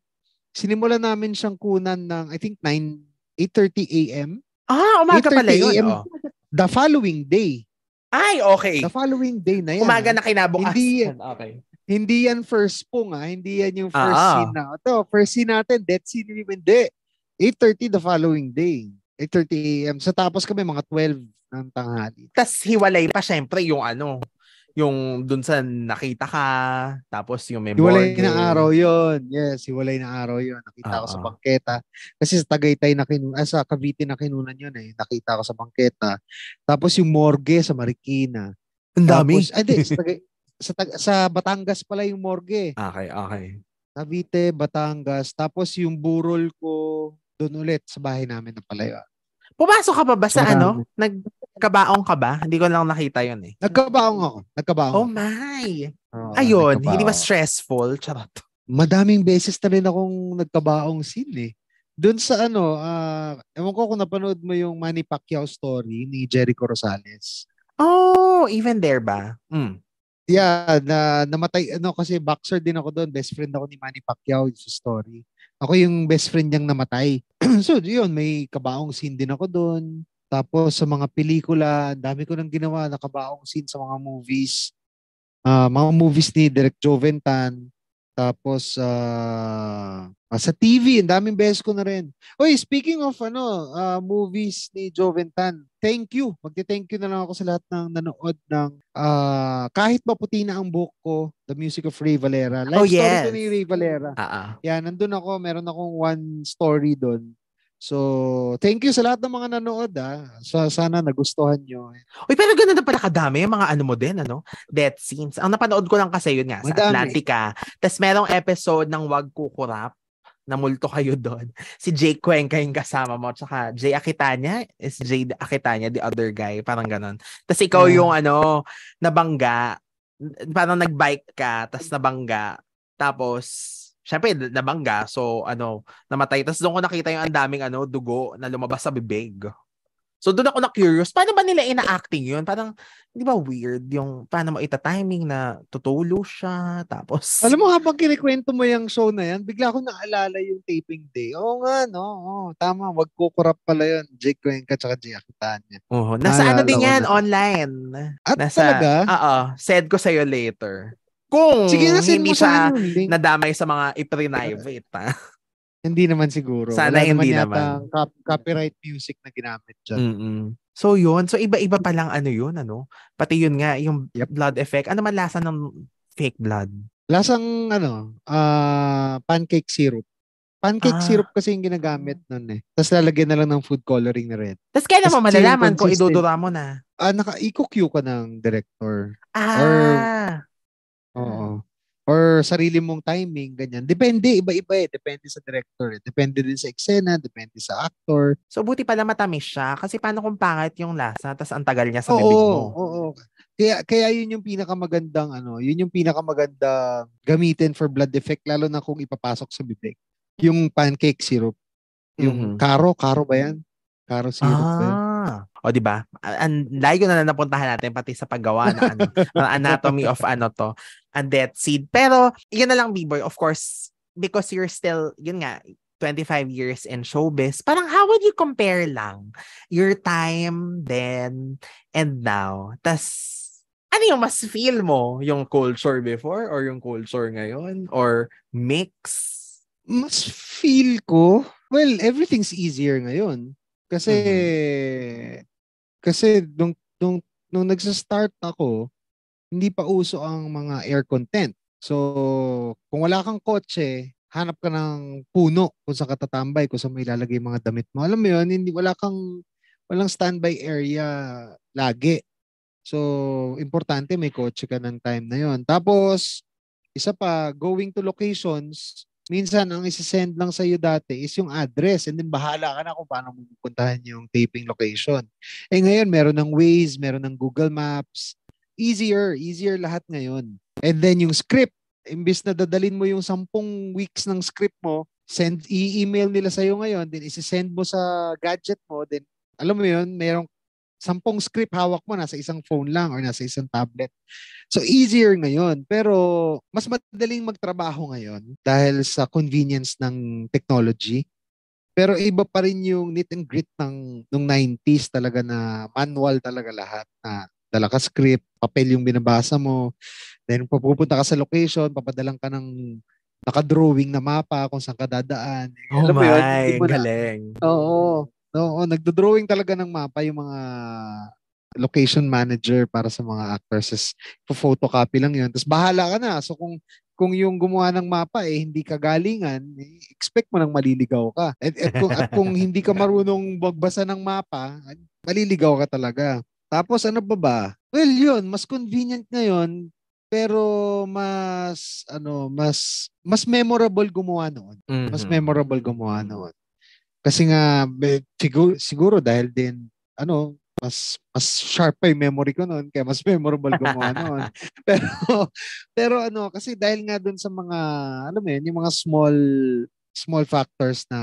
sinimula namin siyang kunan ng I think 9 8:30 a.m. Ah, umaga pala yun. Oh. The following day. Ay, okay. The following day na yan. Umaga na kinabukasan. Hindi, okay. Hindi yan first po nga. Hindi yan yung first ah, scene na. Ito, first scene natin, death scene ni Mende. 8.30 the following day. 8.30 a.m. So tapos kami mga 12 ng tanghali. Tapos hiwalay pa syempre yung ano, yung dun sa nakita ka, tapos yung may Hiwalay boarding. na araw yun. Yes, hiwalay na araw yun. Nakita uh-huh. ko sa bangketa. Kasi sa Tagaytay na kinunan, ah, sa Cavite na kinunan yun eh. Nakita ko sa bangketa. Tapos yung morgue sa Marikina. Ang dami. Tapos, ay, di, sa, Tagay- sa, tag- sa Batangas pala yung morgue. Okay, okay. Cavite, Batangas. Tapos yung burol ko, doon ulit sa bahay namin ng Palayuan. Pumasok ka pa ba sa Marami. ano? Nagkabaong ka ba? Hindi ko lang nakita yon eh. Nagkabaong ako. Nagkabaong. Oh my. Oh, Ayun, hindi ba stressful? Charot. Madaming beses na rin akong nagkabaong scene eh. Doon sa ano, uh, ewan ko kung napanood mo yung Manny Pacquiao story ni Jericho Rosales. Oh, even there ba? Mm. Yeah, na namatay ano kasi boxer din ako doon, best friend ako ni Manny Pacquiao sa story. Ako yung best friend niyang namatay. so yun, may kabaong scene din ako doon. Tapos sa mga pelikula, dami ko nang ginawa, nakabaong scene sa mga movies. Uh, mga movies ni Direk Joventan. Tapos uh, sa TV, ang daming beses ko na rin. Oy, speaking of ano, uh, movies ni Joventan, thank you. Magte-thank you na lang ako sa lahat ng nanood ng uh, kahit maputi na ang book ko, The Music of Ray Valera. Life oh, yes. story to ni Ray Valera. Uh-uh. Yan, nandun ako, meron akong one story doon So, thank you sa lahat ng mga nanood ah. So, sana nagustuhan nyo. Uy, pero ganun na pala kadami yung mga ano mo din, ano? Death scenes. Ang napanood ko lang kasi yun nga, Madami. sa Atlantica. Tapos merong episode ng Wag Kukurap na multo kayo doon. Si Jake Cuenca yung kasama mo. Tsaka Jay Akitanya is Jay Akitanya, the other guy. Parang ganun. Tapos ikaw yeah. yung ano, nabangga. Parang nagbike ka, tapos nabangga. Tapos syempre nabangga so ano namatay tapos doon ko nakita yung ang daming ano dugo na lumabas sa bibig so doon ako na curious paano ba nila ina-acting yun parang di ba weird yung paano mo ita-timing na tutulo siya tapos alam mo habang kinikwento mo yung show na yan bigla akong naalala yung taping day oo nga no oo, tama wag kukurap pala yun Jake Cuenca tsaka Jay Aquitania Oo, nasa ano din yan na. online at nasa, talaga oo said ko sa'yo later kung Sige, na, hindi mo siya nadamay sa mga iprinivate, ha? Ah. Hindi naman siguro. Sana Wala hindi naman. naman. Cop- copyright music na ginamit dyan. Mm-mm. So yun, so iba-iba pa lang ano yun, ano? Pati yun nga, yung yep. blood effect. Ano man lasa ng fake blood? Lasang ano, uh, pancake syrup. Pancake ah. syrup kasi yung ginagamit nun eh. Tapos lalagyan na lang ng food coloring na red. Tapos kaya naman malalaman kung idudura mo na. Ah, naka-EQQ i ka ng director. Ah. Or Mm. Oo. Or sarili mong timing, ganyan. Depende, iba-iba eh. Depende sa director eh. Depende din sa eksena, depende sa actor. So, buti pala matamis siya. Kasi paano kung pangit yung lasa, tapos ang tagal niya sa oo, bibig mo? Oo, oo. Kaya, kaya yun yung pinakamagandang, ano, yun yung pinakamagandang gamitin for blood effect, lalo na kung ipapasok sa bibig. Yung pancake syrup. Yung mm-hmm. karo, karo ba yan? Karo syrup ah. ba yan? Ah. O, di ba? Ang layo na napuntahan natin pati sa paggawa ng ano, anatomy of ano to, ang death seed. Pero, yun na lang, B-boy. Of course, because you're still, yun nga, 25 years in showbiz, parang how would you compare lang your time then and now? Tas ano yung mas feel mo? Yung culture before or yung culture ngayon? Or mix? Mas feel ko, well, everything's easier ngayon. Kasi mm-hmm. kasi nung nung nung nagsa-start ako, hindi pa uso ang mga aircon tent. So, kung wala kang kotse, hanap ka ng puno kung sa katatambay, kung sa may ilalagay mga damit mo. Alam mo yun, hindi, wala kang, walang standby area lagi. So, importante may kotse ka ng time na yon. Tapos, isa pa, going to locations minsan ang isi-send lang sa iyo dati is yung address and then bahala ka na kung paano mo pupuntahan yung taping location. Eh ngayon meron ng Waze, meron ng Google Maps. Easier, easier lahat ngayon. And then yung script, imbis na dadalin mo yung sampung weeks ng script mo, send i-email nila sa iyo ngayon, then isi-send mo sa gadget mo, then alam mo yun, merong sampung script hawak mo nasa isang phone lang or nasa isang tablet. So easier ngayon pero mas madaling magtrabaho ngayon dahil sa convenience ng technology. Pero iba pa rin yung nit and grit ng nung 90s talaga na manual talaga lahat na dala ka script, papel yung binabasa mo. Then pupunta ka sa location, papadalan ka ng naka-drawing na mapa kung saan ka dadaan. Oh Alam my, yun, galing. Oo. Oo, nagdo-drawing talaga ng mapa yung mga location manager para sa mga actors is photocopy lang yun. Tapos bahala ka na. So kung kung yung gumawa ng mapa eh hindi ka galingan, eh, expect mo nang maliligaw ka. At, at, kung, at kung hindi ka marunong magbasa ng mapa, maliligaw ka talaga. Tapos ano pa ba? Well, yun, mas convenient ngayon pero mas ano, mas mas memorable gumawa noon. Mm-hmm. Mas memorable gumawa noon. Kasi nga siguro, siguro dahil din ano mas mas sharp pa yung memory ko noon kaya mas memorable ko gumawa noon. pero pero ano kasi dahil nga doon sa mga ano mo yun, yung mga small small factors na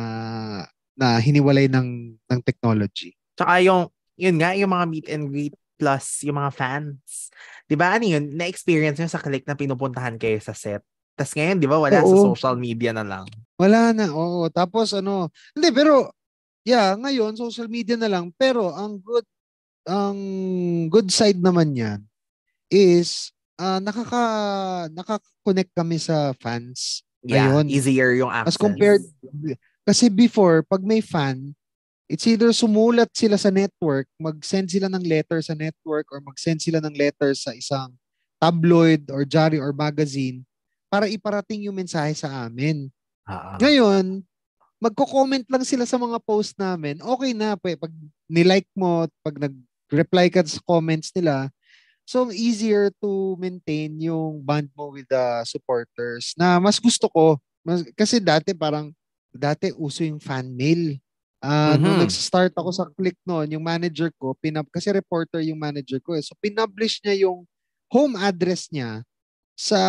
na hiniwalay ng ng technology. Tsaka yung yun nga yung mga meet and greet plus yung mga fans. 'Di ba? Ano yun? Na-experience niyo sa click na pinupuntahan kayo sa set. Tapos ngayon, 'di ba, wala Oo. sa social media na lang. Wala na. Oo. Tapos ano, hindi pero yeah, ngayon social media na lang pero ang good ang good side naman niyan is uh, nakaka nakaka kami sa fans. Yeah, ngayon. easier yung access. As compared kasi before pag may fan, it's either sumulat sila sa network, mag-send sila ng letter sa network or mag-send sila ng letter sa isang tabloid or diary or magazine para iparating yung mensahe sa amin. Uh-huh. Ngayon, magko-comment lang sila sa mga post namin. Okay na, po pag nilike mo, pag nag-reply ka sa comments nila, so easier to maintain yung bond mo with the supporters na mas gusto ko. Mas, kasi dati parang, dati uso yung fan mail. Uh, mm-hmm. Nung nag-start ako sa click noon, yung manager ko, pinab kasi reporter yung manager ko. Eh, so, pinublish niya yung home address niya sa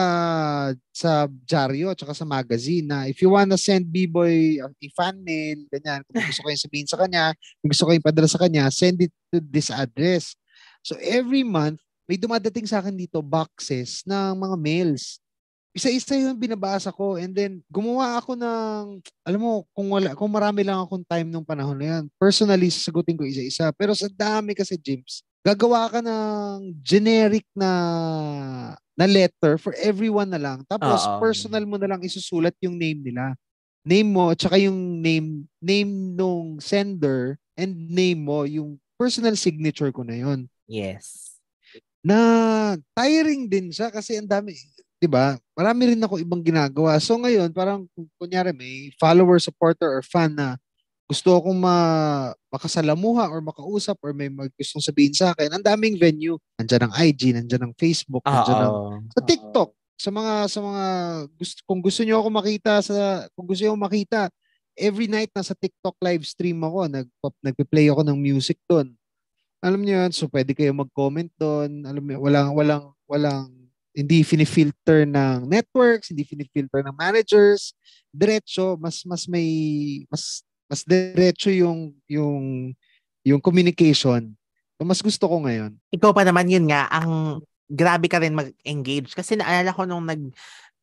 sa dyaryo at sa magazine na if you wanna send B-Boy a fan mail, ganyan, kung gusto kayong sabihin sa kanya, kung gusto kayong padala sa kanya, send it to this address. So every month, may dumadating sa akin dito boxes ng mga mails. Isa-isa yung binabasa ko and then gumawa ako ng, alam mo, kung, wala, kung marami lang akong time nung panahon na yan, personally, sasagutin ko isa-isa. Pero sa dami kasi, James, gagawa ka ng generic na na letter for everyone na lang. Tapos Uh-oh. personal mo na lang isusulat yung name nila. Name mo at saka yung name name nung sender and name mo yung personal signature ko na yon. Yes. Na tiring din siya kasi ang dami, 'di ba? Marami rin ako ibang ginagawa. So ngayon, parang kunyari may follower, supporter or fan na gusto akong ma, makasalamuha or makausap or may mag gustong sabihin sa akin, ang daming venue. Nandiyan ang IG, nandiyan ang Facebook, ah, nandiyan ang sa TikTok. Sa mga sa mga gusto, kung gusto niyo ako makita sa kung gusto niyo makita, every night nasa TikTok live stream ako, nag nagpe-play ako ng music doon. Alam niyo yan, so pwede kayo mag-comment doon. Alam niyo, walang walang walang hindi fini-filter ng networks, hindi fini-filter ng managers, diretso mas mas may mas mas diretso yung yung yung communication. So, mas gusto ko ngayon. Ikaw pa naman yun nga, ang grabe ka rin mag-engage kasi naalala ko nung nag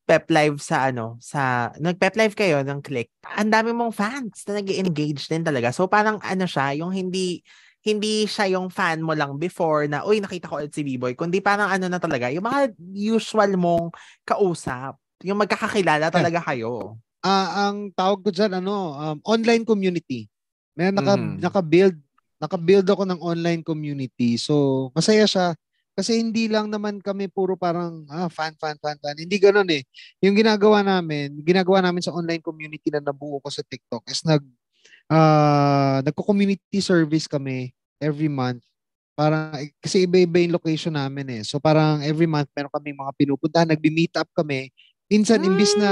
pep live sa ano, sa nag-pep live kayo ng click. Ang dami mong fans na nag-engage din talaga. So parang ano siya, yung hindi hindi siya yung fan mo lang before na, uy, nakita ko ulit si B-Boy, kundi parang ano na talaga, yung mga usual mong kausap, yung magkakakilala talaga kayo uh, ang tawag ko dyan, ano, um, online community. May naka, mm. naka-build, naka-build ako ng online community. So, masaya siya. Kasi hindi lang naman kami puro parang ah, fan, fan, fan, fan. Hindi ganun eh. Yung ginagawa namin, ginagawa namin sa online community na nabuo ko sa TikTok is nag, uh, nagko-community service kami every month. Parang, kasi iba-iba yung location namin eh. So parang every month meron kami mga pinupuntahan, nagbi-meet up kami. Minsan, mm. imbis na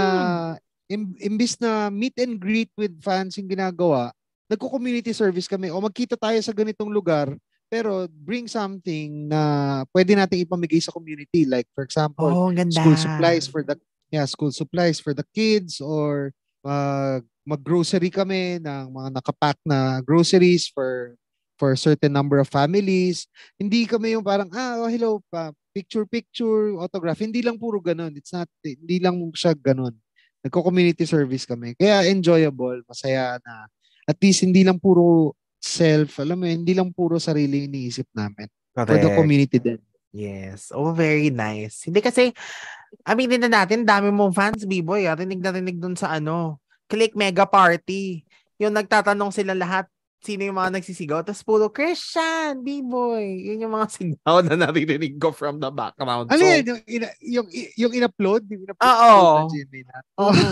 hmm im- imbis na meet and greet with fans yung ginagawa, nagko-community service kami o magkita tayo sa ganitong lugar pero bring something na pwede nating ipamigay sa community like for example oh, ganda. school supplies for the yeah school supplies for the kids or uh, maggrocery kami ng mga nakapack na groceries for for certain number of families hindi kami yung parang ah oh, hello pa picture picture autograph hindi lang puro ganun it's not hindi lang siya ganun Nagko-community service kami. Kaya enjoyable, masaya na. At least hindi lang puro self, alam mo, hindi lang puro sarili iniisip namin. Correct. For the community din. Yes. Oh, very nice. Hindi kasi, aminin na natin, dami mong fans, B-Boy. Ah. Rinig na rinig dun sa ano, Click Mega Party. Yung nagtatanong sila lahat, sino yung mga nagsisigaw. Tapos puro, Christian, B-boy. Yun yung mga sigaw na naririnig ko from the background. Ano so, yun? Yung, ina, yung, yung in-upload? Yung in-upload ah, oo. Na Jimmy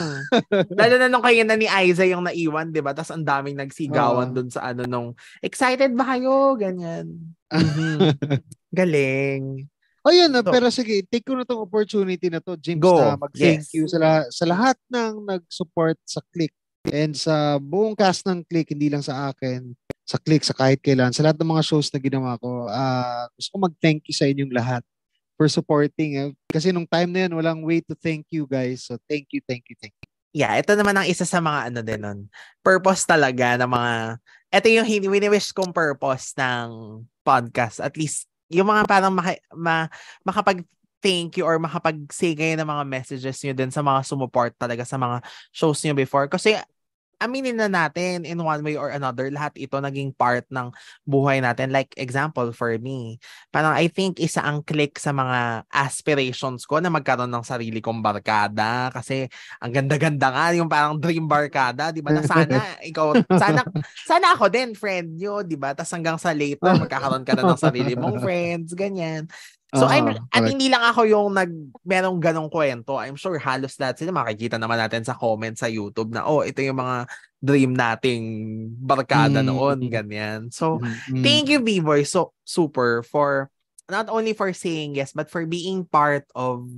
Lalo na nung kayo na ni Aiza yung naiwan, di ba? Tapos ang daming nagsigawan oh. dun sa ano nung, excited ba kayo? Ganyan. Mm-hmm. Galing. O oh, yun, so, pero sige, take ko na tong opportunity na to, James, go. na mag-thank yes. you sa, lahat, sa lahat ng nag-support sa Click and sa buong cast ng Click, hindi lang sa akin, sa Click, sa kahit kailan, sa lahat ng mga shows na ginawa ko, uh, gusto ko mag-thank you sa inyong lahat for supporting. Eh. Kasi nung time na yun, walang way to thank you guys. So thank you, thank you, thank you. Yeah, ito naman ang isa sa mga ano din nun. Purpose talaga ng mga... Ito yung wini-wish kong purpose ng podcast. At least, yung mga parang maka, ma, makapag thank you or makapag-say kayo ng mga messages nyo din sa mga sumuport talaga sa mga shows nyo before. Kasi aminin na natin in one way or another, lahat ito naging part ng buhay natin. Like example for me, parang I think isa ang click sa mga aspirations ko na magkaroon ng sarili kong barkada kasi ang ganda-ganda nga yung parang dream barkada, 'di ba? Na sana ikaw sana sana ako din friend nyo, 'di ba? Tas hanggang sa later magkakaroon ka na ng sarili mong friends, ganyan. So, uh, I'm, correct. Ah, at hindi lang ako yung nag, merong ganong kwento. I'm sure halos lahat sila makikita naman natin sa comments sa YouTube na, oh, ito yung mga dream nating barkada mm. noon, mm. ganyan. So, mm, mm. thank you, B-Boy, so, super for, not only for saying yes, but for being part of,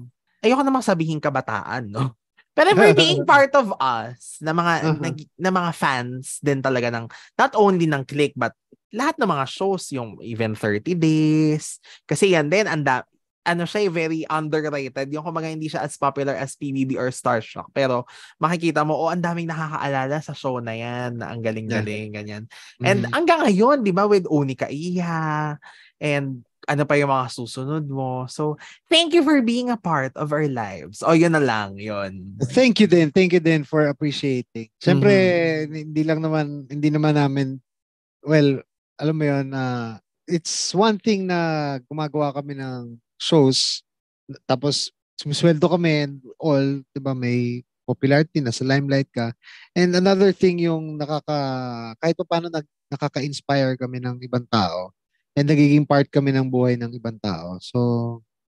ayoko namang sabihin kabataan, no? Pero for being part of us, na mga, uh-huh. na, na mga fans din talaga ng, not only ng Click, but lahat ng mga shows, yung even 30 days, kasi yan din, anda, ano siya, eh, very underrated. Yung kumaga hindi siya as popular as PBB or Starstruck. Pero makikita mo, oh, ang daming nakakaalala sa show na yan, na ang galing-galing, ganyan. And mm-hmm. hanggang ngayon, di ba, with Unika Iha, and ano pa yung mga susunod mo. So, thank you for being a part of our lives. O, oh, yun na lang, yun. Thank you din. Thank you din for appreciating. Siyempre, mm-hmm. hindi lang naman, hindi naman namin, well, alam mo yun, uh, it's one thing na gumagawa kami ng shows, tapos sumisweldo kami all, di ba, may popularity, na sa limelight ka. And another thing yung nakaka, kahit pa paano nag, nakaka-inspire kami ng ibang tao and nagiging part kami ng buhay ng ibang tao. So,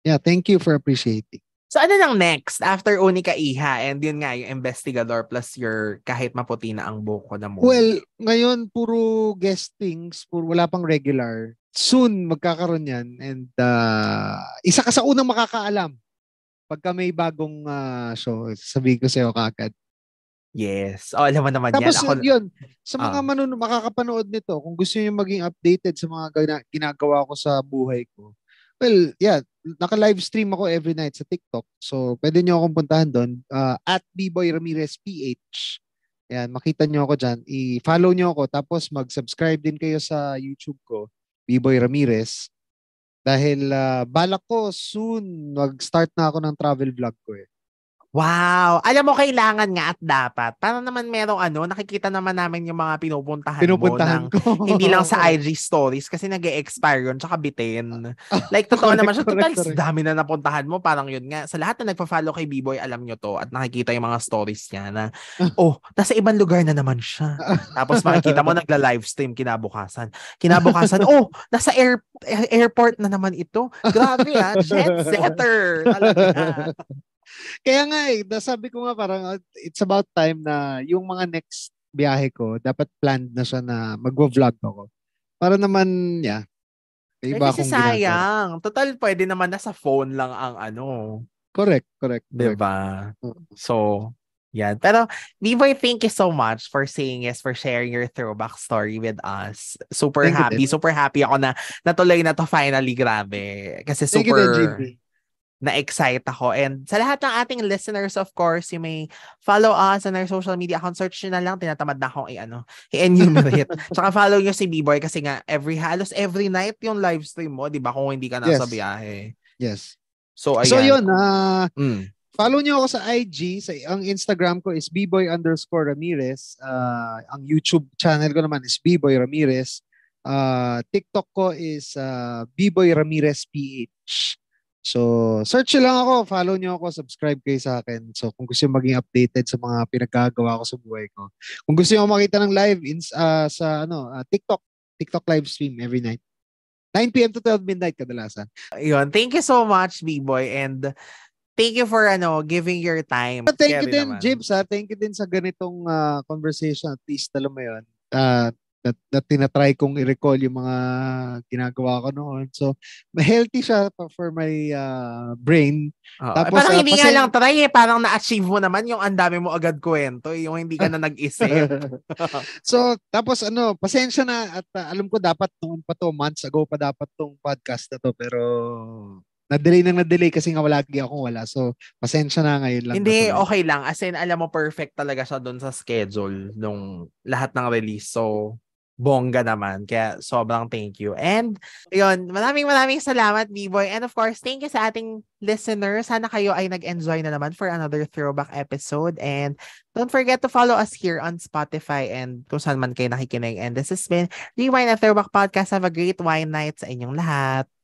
yeah, thank you for appreciating. So ano nang next after Unika Iha and yun nga yung investigador plus your kahit maputi na ang buko na mo. Well, ngayon puro guestings, puro wala pang regular. Soon magkakaroon yan and uh, isa ka sa unang makakaalam pagka may bagong uh, show, sabihin ko sa'yo kagad. Yes. Oh, alam mo naman Tapos, yan. Tapos Ako... yun, sa mga uh, ah. manun- makakapanood nito, kung gusto niyo maging updated sa mga gina- ginagawa ko sa buhay ko, Well, yeah, naka-live stream ako every night sa TikTok. So, pwede nyo akong puntahan doon. Uh, ah, at B-Boy Ramirez PH. Yan, makita nyo ako dyan. I-follow nyo ako. Tapos mag-subscribe din kayo sa YouTube ko, B-Boy Ramirez. Dahil uh, balak ko soon, mag-start na ako ng travel vlog ko eh. Wow! Alam mo, kailangan nga at dapat. Para naman merong ano, nakikita naman namin yung mga pinupuntahan, pinupuntahan mo. Ng, hindi lang sa IG stories kasi nag expire yun tsaka bitin. Like, totoo correct, naman siya. Total, dami na napuntahan mo. Parang yun nga. Sa lahat na nagpa-follow kay B-Boy, alam nyo to at nakikita yung mga stories niya na, oh, nasa ibang lugar na naman siya. Tapos makikita mo nagla-livestream kinabukasan. Kinabukasan, oh, nasa air, airport na naman ito. Grabe ha, ah. jet setter. Talaga. Kaya nga eh, sabi ko nga parang uh, it's about time na yung mga next biyahe ko, dapat planned na siya na magvo-vlog ako. Para naman, yeah. Iba eh, kasi sayang. Ginagawa. Total, pwede naman nasa phone lang ang ano. Correct, correct. correct. Diba? So, yan. Pero, Niboy, thank you so much for saying yes, for sharing your throwback story with us. Super thank happy. Super happy ako na natuloy na to finally. Grabe. Kasi super... Thank you, na-excite ako. And sa lahat ng ating listeners, of course, you may follow us on our social media accounts. Search nyo na lang. Tinatamad na akong i-ano, i-enumerate. Tsaka follow nyo si B-Boy kasi nga every halos every night yung live stream mo, di ba? Kung hindi ka nasa yes. biyahe. Yes. So, ayan. So, yun. Uh, mm. Follow nyo ako sa IG. Sa, ang Instagram ko is bboy underscore Ramirez. Uh, ang YouTube channel ko naman is bboy Ramirez. Uh, TikTok ko is uh, bboy Ramirez PH. So, search lang ako, follow niyo ako, subscribe kayo sa akin. So, kung gusto niyo maging updated sa mga pinagkagawa ko sa buhay ko. Kung gusto niyo makita ng live in, uh, ah, sa ano, uh, TikTok, TikTok live stream every night. 9 p.m. to 12 midnight kadalasan. Ayun, thank you so much, B-Boy. And thank you for ano giving your time. But thank Kevin you din, naman. Jibs. Ha? Ah. Thank you din sa ganitong uh, conversation. At least, alam mo yun, uh, na, na tinatry kong i-recall yung mga ginagawa ko noon. So, healthy siya for my uh, brain. Oh, Tapos, parang uh, hindi kasi, nga lang try eh. Parang na-achieve mo naman yung ang dami mo agad kwento. Eh. Yung hindi ka na nag-isip. so, tapos ano, pasensya na at uh, alam ko dapat noon pa to, months ago pa dapat tong podcast na to. Pero na-delay nang na-delay kasi nga wala lagi akong wala. So, pasensya na ngayon lang. Hindi, na okay lang. As in, alam mo, perfect talaga siya doon sa schedule nung lahat ng release. So, bongga naman. Kaya sobrang thank you. And yun, maraming maraming salamat, B-Boy. And of course, thank you sa ating listeners. Sana kayo ay nag-enjoy na naman for another throwback episode. And don't forget to follow us here on Spotify and kung saan man kayo nakikinig. And this has been Rewind and Throwback Podcast. Have a great wine night sa inyong lahat.